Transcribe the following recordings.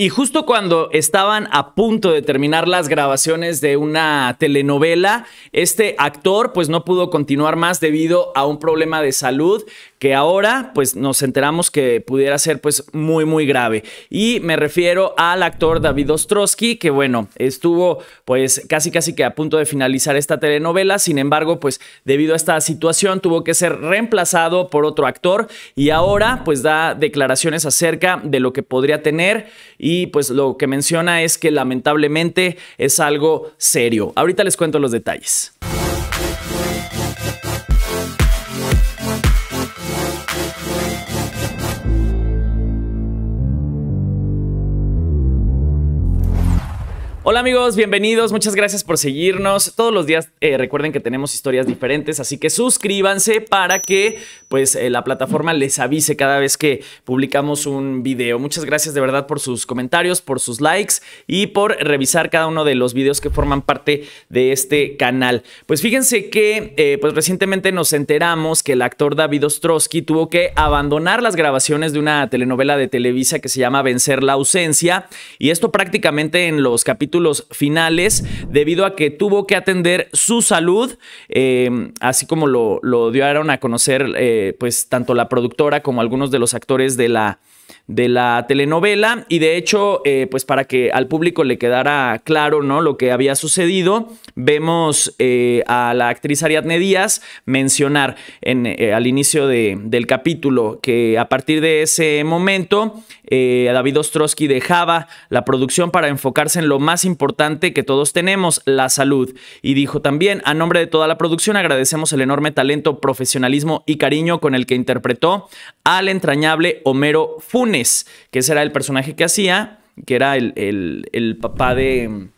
Y justo cuando estaban a punto de terminar las grabaciones de una telenovela, este actor pues no pudo continuar más debido a un problema de salud que ahora pues nos enteramos que pudiera ser pues muy muy grave. Y me refiero al actor David Ostrowski, que bueno, estuvo pues casi casi que a punto de finalizar esta telenovela, sin embargo pues debido a esta situación tuvo que ser reemplazado por otro actor y ahora pues da declaraciones acerca de lo que podría tener y pues lo que menciona es que lamentablemente es algo serio. Ahorita les cuento los detalles. Hola amigos, bienvenidos, muchas gracias por seguirnos. Todos los días eh, recuerden que tenemos historias diferentes, así que suscríbanse para que pues eh, la plataforma les avise cada vez que publicamos un video. Muchas gracias de verdad por sus comentarios, por sus likes y por revisar cada uno de los videos que forman parte de este canal. Pues fíjense que eh, pues recientemente nos enteramos que el actor David Ostrowski tuvo que abandonar las grabaciones de una telenovela de Televisa que se llama Vencer la ausencia y esto prácticamente en los capítulos los finales debido a que tuvo que atender su salud, eh, así como lo, lo dieron a conocer eh, pues tanto la productora como algunos de los actores de la de la telenovela y de hecho, eh, pues para que al público le quedara claro, ¿no? Lo que había sucedido, vemos eh, a la actriz Ariadne Díaz mencionar en, eh, al inicio del capítulo que a partir de ese momento David Ostrowski dejaba la producción para enfocarse en lo más importante que todos tenemos, la salud. Y dijo también, a nombre de toda la producción, agradecemos el enorme talento, profesionalismo y cariño con el que interpretó al entrañable Homero que ese era el personaje que hacía, que era el, el papá de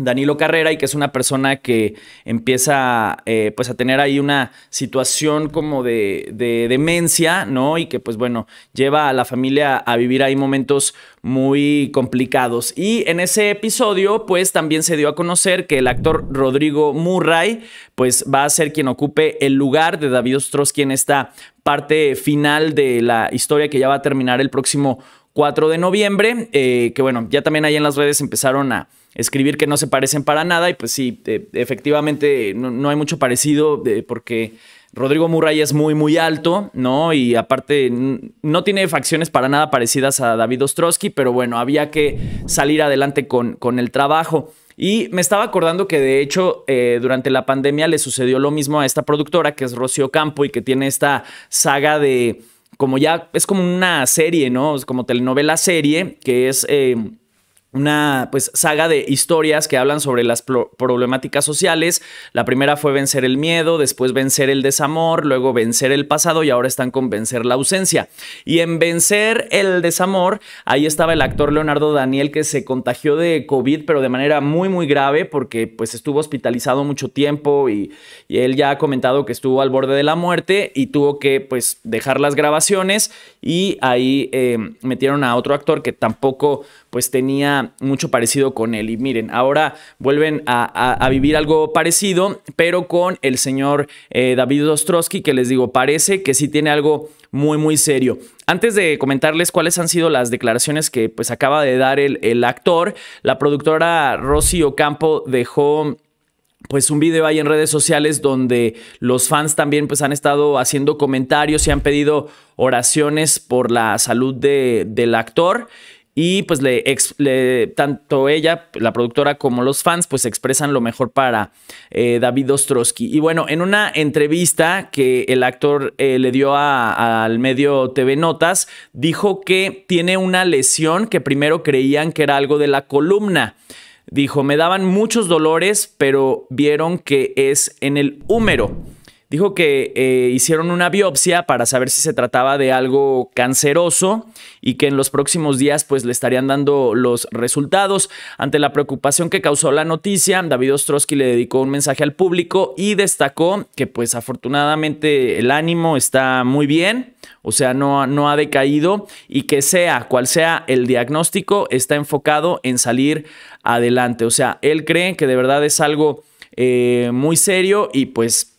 Danilo Carrera y que es una persona que empieza eh, pues a tener ahí una situación como de, demencia, ¿no? Y que pues bueno, lleva a la familia a vivir ahí momentos muy complicados. Y en ese episodio pues también se dio a conocer que el actor Rodrigo Murray pues va a ser quien ocupe el lugar de David Ostrowski en esta parte final de la historia que ya va a terminar el próximo 4 de noviembre, eh, que bueno, ya también ahí en las redes empezaron a escribir que no se parecen para nada y pues sí, eh, efectivamente no, hay mucho parecido porque Rodrigo Murray es muy, muy alto, ¿no? Y aparte no tiene facciones para nada parecidas a David Ostrowski, pero bueno, había que salir adelante con, con el trabajo. Y me estaba acordando que de hecho eh, durante la pandemia le sucedió lo mismo a esta productora que es Rocío Campo y que tiene esta saga de como ya es como una serie, ¿no? Es como telenovela serie, que es... Eh, una pues saga de historias que hablan sobre las problemáticas sociales. La primera fue vencer el miedo, después vencer el desamor, luego vencer el pasado y ahora están con vencer la ausencia. Y en vencer el desamor, ahí estaba el actor Leonardo Daniel que se contagió de COVID, pero de manera muy muy grave porque pues estuvo hospitalizado mucho tiempo y, él ya ha comentado que estuvo al borde de la muerte y tuvo que pues dejar las grabaciones y ahí eh, metieron a otro actor que tampoco pues tenía mucho parecido con él. Y miren, ahora vuelven a, vivir algo parecido, pero con el señor eh, David Ostrowski, que les digo, parece que sí tiene algo muy, muy serio. Antes de comentarles cuáles han sido las declaraciones que pues acaba de dar el, actor, la productora Rosy Ocampo dejó pues un video ahí en redes sociales donde los fans también pues han estado haciendo comentarios y han pedido oraciones por la salud del actor y pues le, tanto ella, la productora, como los fans, pues expresan lo mejor para eh, David Ostrowski. Y bueno, en una entrevista que el actor eh, le dio al medio TV Notas, dijo que tiene una lesión que primero creían que era algo de la columna. Dijo, me daban muchos dolores, pero vieron que es en el húmero dijo que eh, hicieron una biopsia para saber si se trataba de algo canceroso y que en los próximos días pues le estarían dando los resultados. Ante la preocupación que causó la noticia, David Ostrowski le dedicó un mensaje al público y destacó que pues afortunadamente el ánimo está muy bien, o sea, no, no ha decaído y que sea cual sea el diagnóstico, está enfocado en salir adelante. O sea, él cree que de verdad es algo eh, muy serio y pues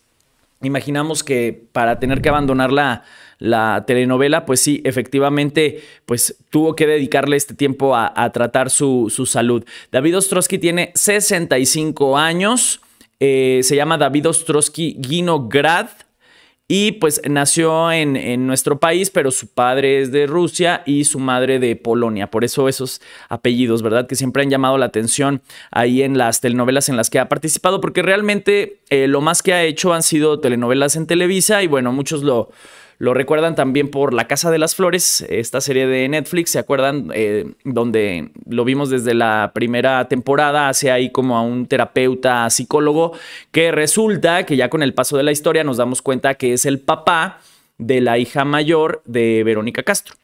imaginamos que para tener que abandonar la, telenovela, pues sí, efectivamente, pues tuvo que dedicarle este tiempo a, tratar su, salud. David Ostrowski tiene 65 años, eh, se llama David Ostrowski Guinograd. Y pues nació en, nuestro país, pero su padre es de Rusia y su madre de Polonia. Por eso esos apellidos, ¿verdad? Que siempre han llamado la atención ahí en las telenovelas en las que ha participado, porque realmente eh, lo más que ha hecho han sido telenovelas en Televisa y bueno, muchos lo, lo recuerdan también por La Casa de las Flores, esta serie de Netflix, ¿se acuerdan? Eh, donde lo vimos desde la primera temporada, hace ahí como a un terapeuta psicólogo, que resulta que ya con el paso de la historia nos damos cuenta que es el papá de la hija mayor de Verónica Castro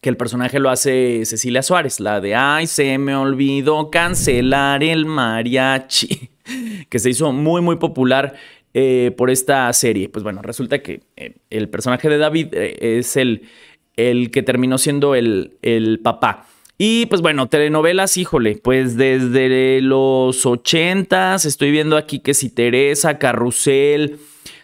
que el personaje lo hace Cecilia Suárez, la de Ay, se me olvidó cancelar el mariachi, que se hizo muy, muy popular eh, por esta serie. Pues bueno, resulta que eh, el personaje de David eh, es el, el que terminó siendo el, el papá. Y pues bueno, telenovelas, híjole, pues desde los ochentas estoy viendo aquí que si Teresa, Carrusel,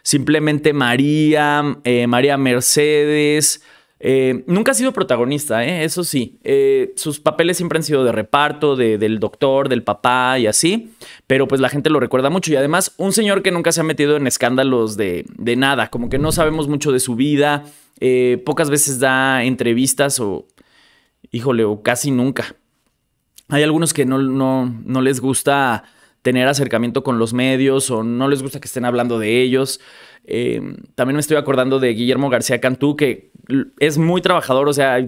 simplemente María, María Mercedes, eh, nunca ha sido protagonista, ¿eh? eso sí. Eh, sus papeles siempre han sido de reparto, del doctor, del papá y así, pero pues la gente lo recuerda mucho. Y además, un señor que nunca se ha metido en escándalos de, nada, como que no sabemos mucho de su vida, pocas veces da entrevistas o, híjole, o casi nunca. Hay algunos que no, les gusta tener acercamiento con los medios o no les gusta que estén hablando de ellos. también me estoy acordando de Guillermo García Cantú, que es muy trabajador, o sea,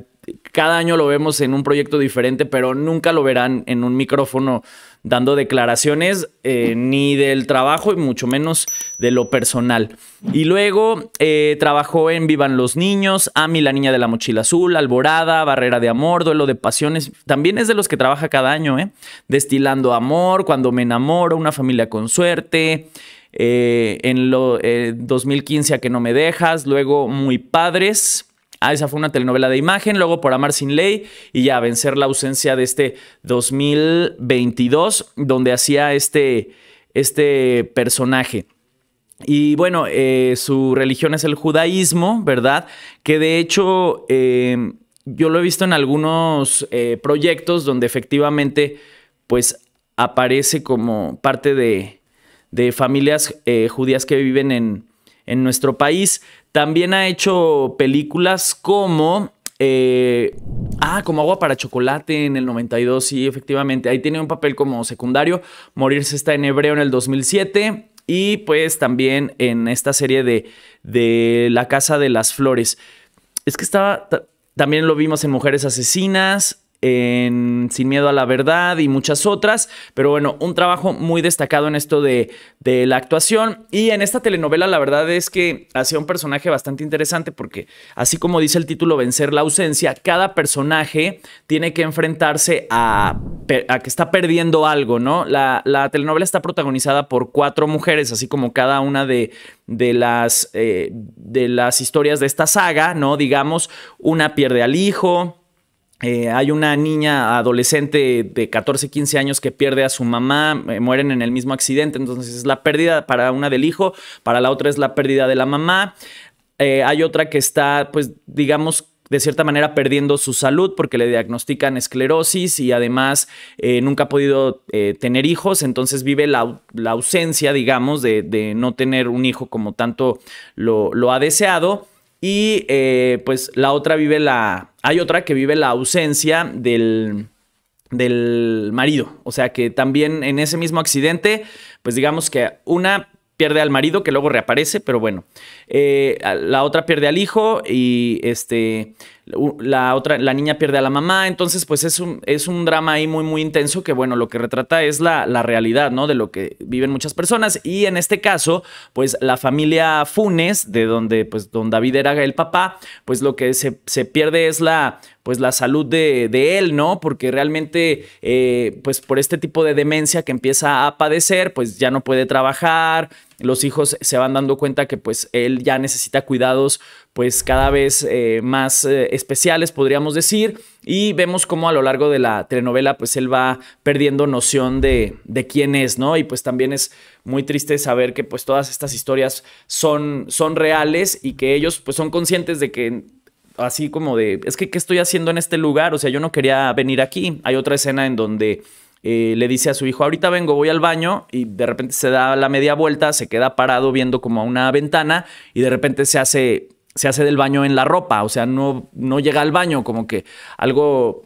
cada año lo vemos en un proyecto diferente, pero nunca lo verán en un micrófono dando declaraciones eh, ni del trabajo y mucho menos de lo personal. Y luego eh, trabajó en Vivan los Niños, Ami la Niña de la Mochila Azul, Alborada, Barrera de Amor, Duelo de Pasiones. También es de los que trabaja cada año, ¿eh? Destilando Amor, Cuando me enamoro, Una familia con suerte. en lo, 2015 a que no me dejas, luego Muy Padres, Ah, esa fue una telenovela de imagen, luego por Amar sin ley y ya vencer la ausencia de este 2022 donde hacía este, este personaje. Y bueno, eh, su religión es el judaísmo, ¿verdad? Que de hecho em, yo lo he visto en algunos eh, proyectos donde efectivamente pues aparece como parte de familias eh, judías que viven en, en nuestro país. También ha hecho películas como... Eh, ah, como agua para chocolate en el 92, sí, efectivamente. Ahí tiene un papel como secundario. Morirse está en hebreo en el 2007. Y pues también en esta serie de, de La Casa de las Flores. Es que estaba, también lo vimos en Mujeres Asesinas, en Sin Miedo a la Verdad y muchas otras. Pero bueno, un trabajo muy destacado en esto de, la actuación. Y en esta telenovela la verdad es que hacía un personaje bastante interesante porque así como dice el título Vencer la ausencia, cada personaje tiene que enfrentarse a, que está perdiendo algo, ¿no? La, telenovela está protagonizada por cuatro mujeres, así como cada una de, las, eh, de las historias de esta saga, ¿no? Digamos, una pierde al hijo eh, hay una niña adolescente de 14, 15 años que pierde a su mamá, eh, mueren en el mismo accidente, entonces es la pérdida para una del hijo, para la otra es la pérdida de la mamá. Eh, hay otra que está, pues digamos, de cierta manera perdiendo su salud porque le diagnostican esclerosis y además nunca ha podido tener hijos, entonces vive la, ausencia, digamos, de, no tener un hijo como tanto lo ha deseado. Y eh, pues la otra vive la... Hay otra que vive la ausencia del, del marido. O sea que también en ese mismo accidente, pues digamos que una pierde al marido que luego reaparece, pero bueno, eh, la otra pierde al hijo y este, la otra, la niña pierde a la mamá, entonces pues es un, es un drama ahí muy, muy intenso que bueno, lo que retrata es la, la realidad, ¿no? De lo que viven muchas personas y en este caso, pues la familia Funes, de donde pues don David era el papá, pues lo que se, se pierde es la pues la salud de, él, ¿no? Porque realmente, eh, pues por este tipo de demencia que empieza a padecer, pues ya no puede trabajar, los hijos se van dando cuenta que pues él ya necesita cuidados pues cada vez eh, más eh, especiales podríamos decir y vemos cómo a lo largo de la telenovela pues él va perdiendo noción de, de quién es, ¿no? Y pues también es muy triste saber que pues todas estas historias son, son reales y que ellos pues son conscientes de que así como de, es que, ¿qué estoy haciendo en este lugar? O sea, yo no quería venir aquí. Hay otra escena en donde eh, le dice a su hijo, ahorita vengo, voy al baño, y de repente se da la media vuelta, se queda parado viendo como a una ventana, y de repente se hace, se hace del baño en la ropa, o sea, no, no llega al baño, como que algo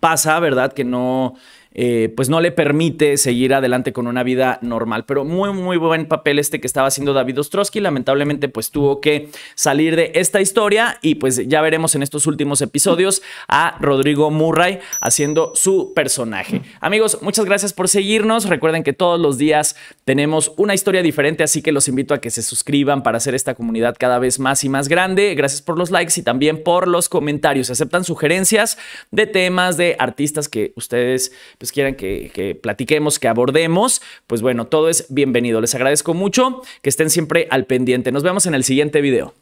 pasa, ¿verdad? Que no... Eh, pues no le permite seguir adelante con una vida normal. Pero muy, muy buen papel este que estaba haciendo David Ostrowski. Lamentablemente, pues tuvo que salir de esta historia y pues ya veremos en estos últimos episodios a Rodrigo Murray haciendo su personaje. Amigos, muchas gracias por seguirnos. Recuerden que todos los días tenemos una historia diferente, así que los invito a que se suscriban para hacer esta comunidad cada vez más y más grande. Gracias por los likes y también por los comentarios. Aceptan sugerencias de temas, de artistas que ustedes... Pues, pues, quieran que, que platiquemos, que abordemos, pues bueno, todo es bienvenido. Les agradezco mucho que estén siempre al pendiente. Nos vemos en el siguiente video.